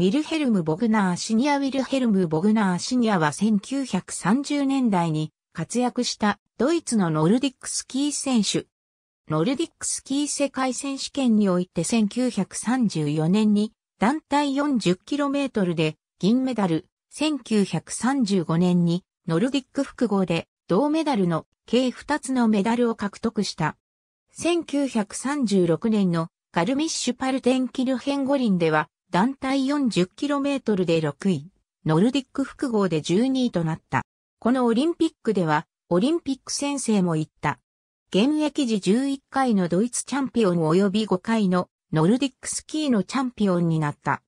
ウィルヘルム・ボグナー・シニアウィルヘルム・ボグナー・シニアは1930年代に活躍したドイツのノルディックスキー選手。ノルディックスキー世界選手権において1934年に団体 40km で銀メダル、1935年にノルディック複合で銅メダルの計2つのメダルを獲得した。1936年のガルミッシュパルテンキルヘンゴリンでは団体 40km で6位、ノルディック複合で12位となった。このオリンピックでは、オリンピック先生も言った。現役時11回のドイツチャンピオン及び5回のノルディックスキーのチャンピオンになった。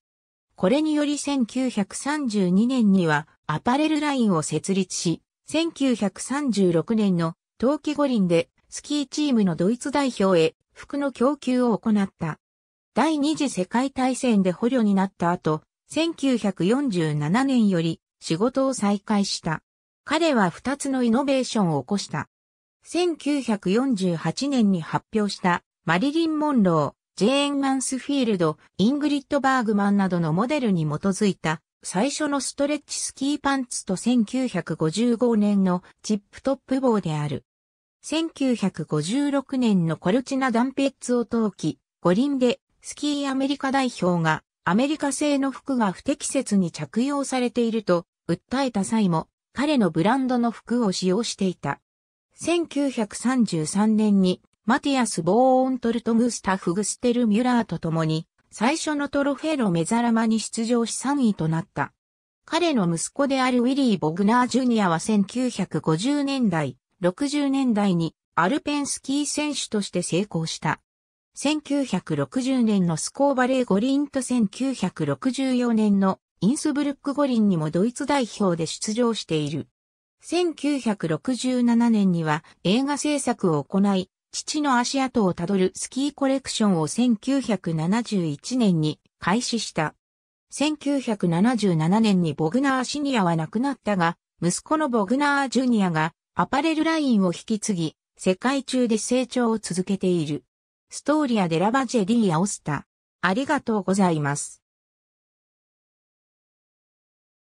これにより1932年にはアパレルラインを設立し、1936年の冬季五輪でスキーチームのドイツ代表へ服の供給を行った。第二次世界大戦で捕虜になった後、1947年より仕事を再開した。彼は二つのイノベーションを起こした。1948年に発表したマリリン・モンロー、ジェーン・マンスフィールド、イングリッド・バーグマンなどのモデルに基づいた最初のストレッチスキーパンツと1955年のチップトップ帽である。1956年のコルチナダンペッツを投機、五輪でスキーアメリカ代表がアメリカ製の服が不適切に着用されていると訴えた際も彼のブランドの服を使用していた。1933年にマティアス・ボーオントルト・グスタフ・グステル・ミュラーと共に最初のトロフェロ・メザラマに出場し3位となった。彼の息子であるウィリー・ボグナー・ジュニアは1950年代、60年代にアルペンスキー選手として成功した。1960年のスコーバレー五輪と1964年のインスブルック五輪にもドイツ代表で出場している。1967年には映画制作を行い、父の足跡をたどるスキーコレクションを1971年に開始した。1977年にボグナーシニアは亡くなったが、息子のボグナージュニアがアパレルラインを引き継ぎ、世界中で成長を続けている。ストーリアデラバジェディアオスタ。ありがとうございます。